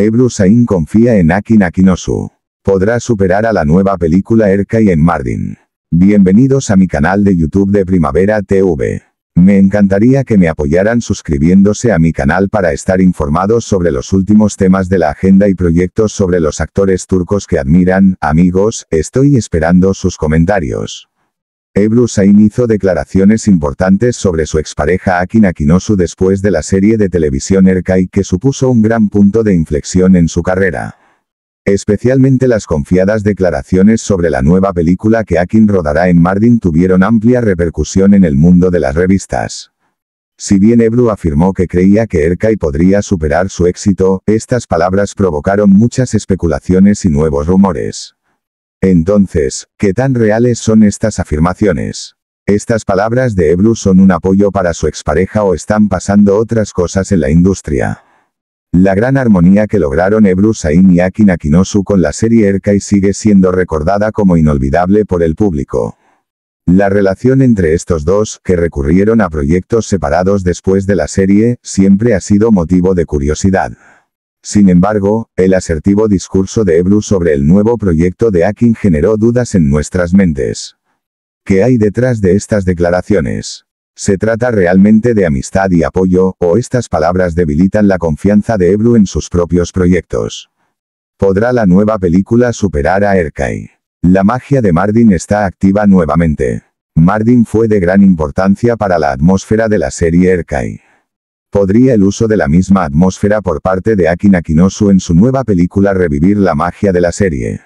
Ebru Sain confía en Akin Akinosu. Podrá superar a la nueva película y en Mardin. Bienvenidos a mi canal de YouTube de Primavera TV. Me encantaría que me apoyaran suscribiéndose a mi canal para estar informados sobre los últimos temas de la agenda y proyectos sobre los actores turcos que admiran, amigos, estoy esperando sus comentarios. Ebru Sain hizo declaraciones importantes sobre su expareja Akin Akinosu después de la serie de televisión Erkai que supuso un gran punto de inflexión en su carrera. Especialmente las confiadas declaraciones sobre la nueva película que Akin rodará en Mardin tuvieron amplia repercusión en el mundo de las revistas. Si bien Ebru afirmó que creía que Erkai podría superar su éxito, estas palabras provocaron muchas especulaciones y nuevos rumores. Entonces, ¿qué tan reales son estas afirmaciones? Estas palabras de Ebru son un apoyo para su expareja o están pasando otras cosas en la industria. La gran armonía que lograron Ebru Sain y Akin con la serie Erkai sigue siendo recordada como inolvidable por el público. La relación entre estos dos, que recurrieron a proyectos separados después de la serie, siempre ha sido motivo de curiosidad. Sin embargo, el asertivo discurso de Ebru sobre el nuevo proyecto de Akin generó dudas en nuestras mentes. ¿Qué hay detrás de estas declaraciones? ¿Se trata realmente de amistad y apoyo, o estas palabras debilitan la confianza de Ebru en sus propios proyectos? ¿Podrá la nueva película superar a Erkai? La magia de Mardin está activa nuevamente. Mardin fue de gran importancia para la atmósfera de la serie Erkai. ¿Podría el uso de la misma atmósfera por parte de Akin Akinosu en su nueva película revivir la magia de la serie?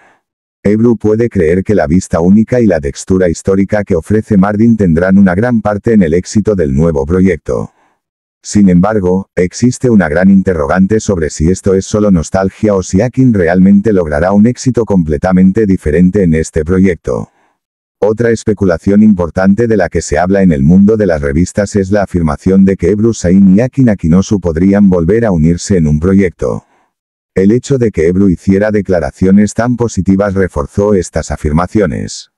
Ebru puede creer que la vista única y la textura histórica que ofrece Mardin tendrán una gran parte en el éxito del nuevo proyecto. Sin embargo, existe una gran interrogante sobre si esto es solo nostalgia o si Akin realmente logrará un éxito completamente diferente en este proyecto. Otra especulación importante de la que se habla en el mundo de las revistas es la afirmación de que Ebru Sain y Akin Akinosu podrían volver a unirse en un proyecto. El hecho de que Ebru hiciera declaraciones tan positivas reforzó estas afirmaciones.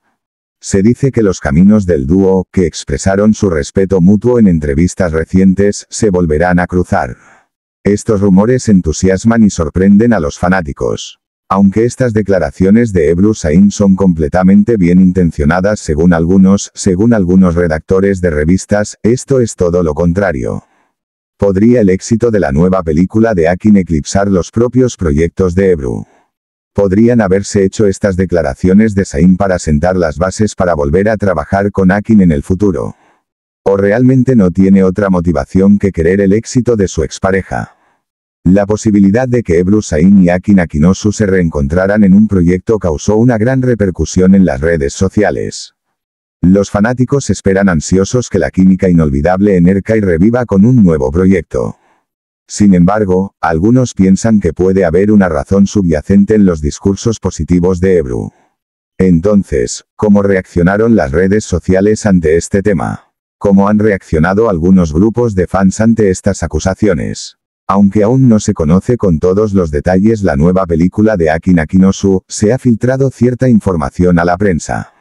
Se dice que los caminos del dúo, que expresaron su respeto mutuo en entrevistas recientes, se volverán a cruzar. Estos rumores entusiasman y sorprenden a los fanáticos. Aunque estas declaraciones de Ebru Sain son completamente bien intencionadas según algunos, según algunos redactores de revistas, esto es todo lo contrario. ¿Podría el éxito de la nueva película de Akin eclipsar los propios proyectos de Ebru? Podrían haberse hecho estas declaraciones de Sain para sentar las bases para volver a trabajar con Akin en el futuro. ¿O realmente no tiene otra motivación que querer el éxito de su expareja? La posibilidad de que Ebru Sain y Akin Akinosu se reencontraran en un proyecto causó una gran repercusión en las redes sociales. Los fanáticos esperan ansiosos que la química inolvidable en y reviva con un nuevo proyecto. Sin embargo, algunos piensan que puede haber una razón subyacente en los discursos positivos de Ebru. Entonces, ¿cómo reaccionaron las redes sociales ante este tema? ¿Cómo han reaccionado algunos grupos de fans ante estas acusaciones? Aunque aún no se conoce con todos los detalles la nueva película de Akin Akinosu, se ha filtrado cierta información a la prensa.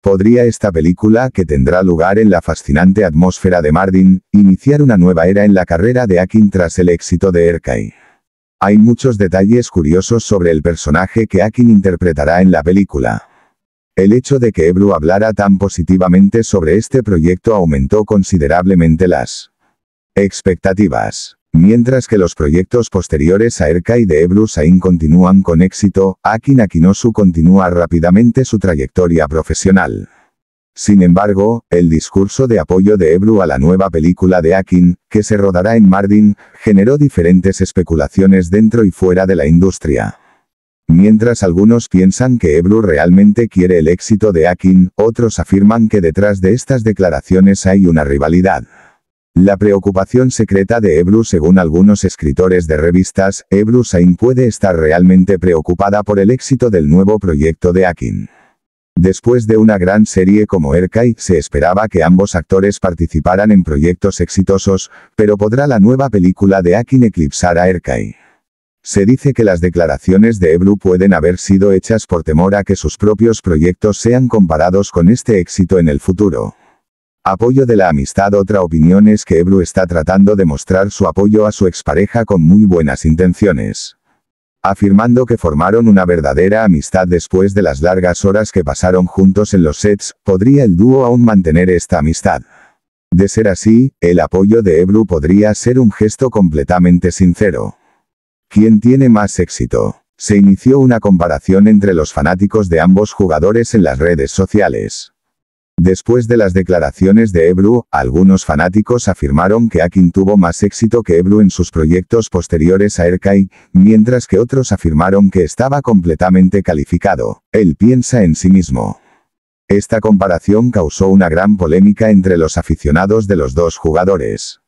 ¿Podría esta película, que tendrá lugar en la fascinante atmósfera de Mardin, iniciar una nueva era en la carrera de Akin tras el éxito de Erkai? Hay muchos detalles curiosos sobre el personaje que Akin interpretará en la película. El hecho de que Ebru hablara tan positivamente sobre este proyecto aumentó considerablemente las expectativas. Mientras que los proyectos posteriores a y de Ebru Sain continúan con éxito, Akin Akinosu continúa rápidamente su trayectoria profesional. Sin embargo, el discurso de apoyo de Ebru a la nueva película de Akin, que se rodará en Mardin, generó diferentes especulaciones dentro y fuera de la industria. Mientras algunos piensan que Ebru realmente quiere el éxito de Akin, otros afirman que detrás de estas declaraciones hay una rivalidad. La preocupación secreta de Ebru según algunos escritores de revistas, Ebru Sain puede estar realmente preocupada por el éxito del nuevo proyecto de Akin. Después de una gran serie como Erkai, se esperaba que ambos actores participaran en proyectos exitosos, pero ¿podrá la nueva película de Akin eclipsar a Erkai? Se dice que las declaraciones de Ebru pueden haber sido hechas por temor a que sus propios proyectos sean comparados con este éxito en el futuro. Apoyo de la amistad Otra opinión es que Ebru está tratando de mostrar su apoyo a su expareja con muy buenas intenciones. Afirmando que formaron una verdadera amistad después de las largas horas que pasaron juntos en los sets, ¿podría el dúo aún mantener esta amistad? De ser así, el apoyo de Ebru podría ser un gesto completamente sincero. ¿Quién tiene más éxito? Se inició una comparación entre los fanáticos de ambos jugadores en las redes sociales. Después de las declaraciones de Ebru, algunos fanáticos afirmaron que Akin tuvo más éxito que Ebru en sus proyectos posteriores a Erkai, mientras que otros afirmaron que estaba completamente calificado. Él piensa en sí mismo. Esta comparación causó una gran polémica entre los aficionados de los dos jugadores.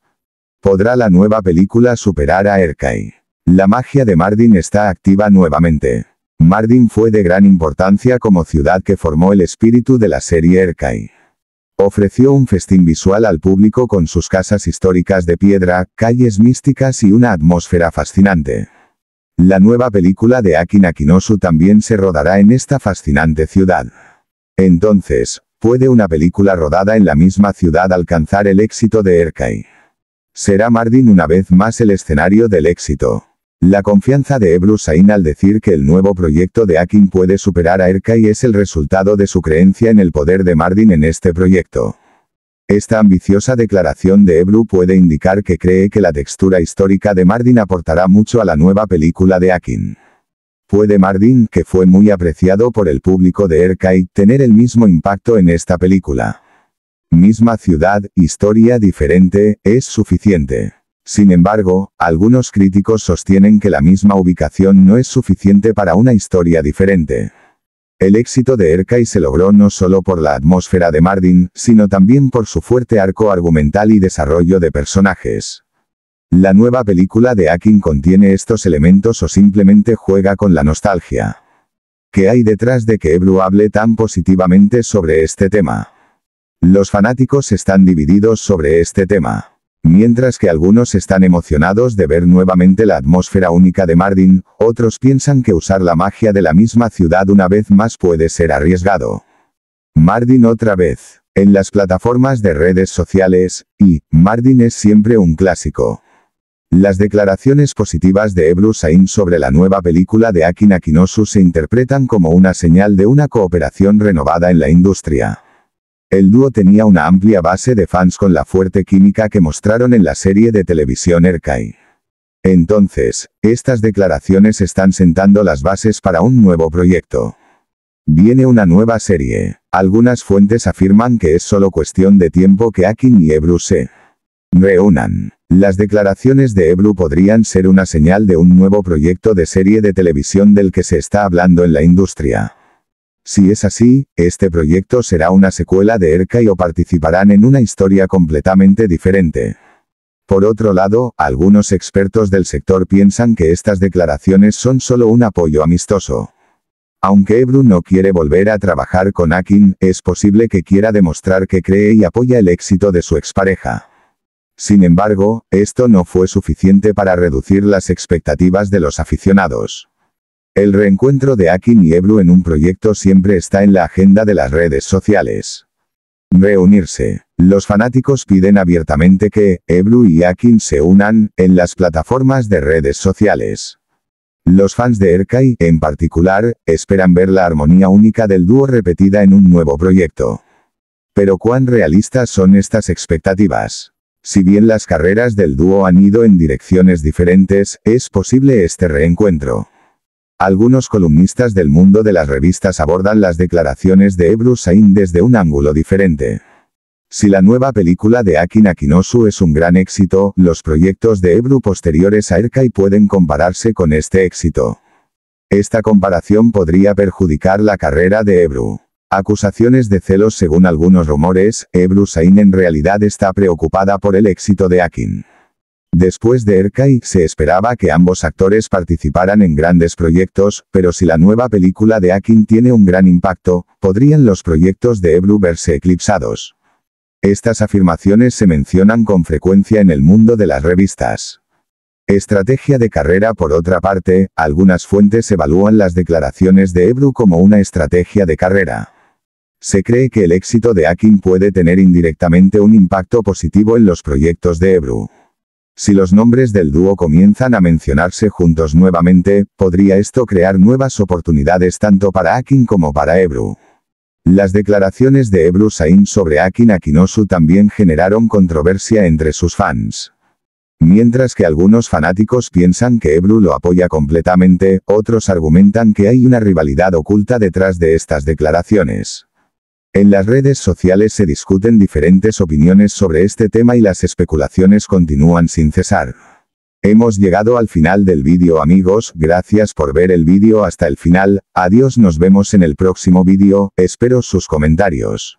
¿Podrá la nueva película superar a Erkai? La magia de Mardin está activa nuevamente. Mardin fue de gran importancia como ciudad que formó el espíritu de la serie Erkai. Ofreció un festín visual al público con sus casas históricas de piedra, calles místicas y una atmósfera fascinante. La nueva película de Akin Akinosu también se rodará en esta fascinante ciudad. Entonces, ¿puede una película rodada en la misma ciudad alcanzar el éxito de Erkai? Será Mardin una vez más el escenario del éxito. La confianza de Ebru Sain al decir que el nuevo proyecto de Akin puede superar a Erkai es el resultado de su creencia en el poder de Mardin en este proyecto. Esta ambiciosa declaración de Ebru puede indicar que cree que la textura histórica de Mardin aportará mucho a la nueva película de Akin. ¿Puede Mardin, que fue muy apreciado por el público de Erkai, tener el mismo impacto en esta película? Misma ciudad, historia diferente, es suficiente. Sin embargo, algunos críticos sostienen que la misma ubicación no es suficiente para una historia diferente. El éxito de Erkai se logró no solo por la atmósfera de Mardin, sino también por su fuerte arco argumental y desarrollo de personajes. La nueva película de Akin contiene estos elementos o simplemente juega con la nostalgia. ¿Qué hay detrás de que Ebru hable tan positivamente sobre este tema? Los fanáticos están divididos sobre este tema. Mientras que algunos están emocionados de ver nuevamente la atmósfera única de Mardin, otros piensan que usar la magia de la misma ciudad una vez más puede ser arriesgado. Mardin otra vez. En las plataformas de redes sociales, y, Mardin es siempre un clásico. Las declaraciones positivas de Ebru Sain sobre la nueva película de Akin Akinosu se interpretan como una señal de una cooperación renovada en la industria. El dúo tenía una amplia base de fans con la fuerte química que mostraron en la serie de televisión Erkai. Entonces, estas declaraciones están sentando las bases para un nuevo proyecto. Viene una nueva serie. Algunas fuentes afirman que es solo cuestión de tiempo que Akin y Ebru se reúnan. Las declaraciones de Ebru podrían ser una señal de un nuevo proyecto de serie de televisión del que se está hablando en la industria. Si es así, este proyecto será una secuela de y o participarán en una historia completamente diferente. Por otro lado, algunos expertos del sector piensan que estas declaraciones son solo un apoyo amistoso. Aunque Ebru no quiere volver a trabajar con Akin, es posible que quiera demostrar que cree y apoya el éxito de su expareja. Sin embargo, esto no fue suficiente para reducir las expectativas de los aficionados. El reencuentro de Akin y Ebru en un proyecto siempre está en la agenda de las redes sociales. Reunirse. Los fanáticos piden abiertamente que Ebru y Akin se unan en las plataformas de redes sociales. Los fans de Erkai, en particular, esperan ver la armonía única del dúo repetida en un nuevo proyecto. Pero cuán realistas son estas expectativas. Si bien las carreras del dúo han ido en direcciones diferentes, es posible este reencuentro. Algunos columnistas del mundo de las revistas abordan las declaraciones de Ebru Sain desde un ángulo diferente. Si la nueva película de Akin Akinosu es un gran éxito, los proyectos de Ebru posteriores a Erkai pueden compararse con este éxito. Esta comparación podría perjudicar la carrera de Ebru. Acusaciones de celos Según algunos rumores, Ebru Sain en realidad está preocupada por el éxito de Akin. Después de Erkai, se esperaba que ambos actores participaran en grandes proyectos, pero si la nueva película de Akin tiene un gran impacto, podrían los proyectos de Ebru verse eclipsados. Estas afirmaciones se mencionan con frecuencia en el mundo de las revistas. Estrategia de carrera Por otra parte, algunas fuentes evalúan las declaraciones de Ebru como una estrategia de carrera. Se cree que el éxito de Akin puede tener indirectamente un impacto positivo en los proyectos de Ebru. Si los nombres del dúo comienzan a mencionarse juntos nuevamente, podría esto crear nuevas oportunidades tanto para Akin como para Ebru. Las declaraciones de Ebru Sain sobre Akin Akinosu también generaron controversia entre sus fans. Mientras que algunos fanáticos piensan que Ebru lo apoya completamente, otros argumentan que hay una rivalidad oculta detrás de estas declaraciones. En las redes sociales se discuten diferentes opiniones sobre este tema y las especulaciones continúan sin cesar. Hemos llegado al final del vídeo amigos, gracias por ver el vídeo hasta el final, adiós nos vemos en el próximo vídeo, espero sus comentarios.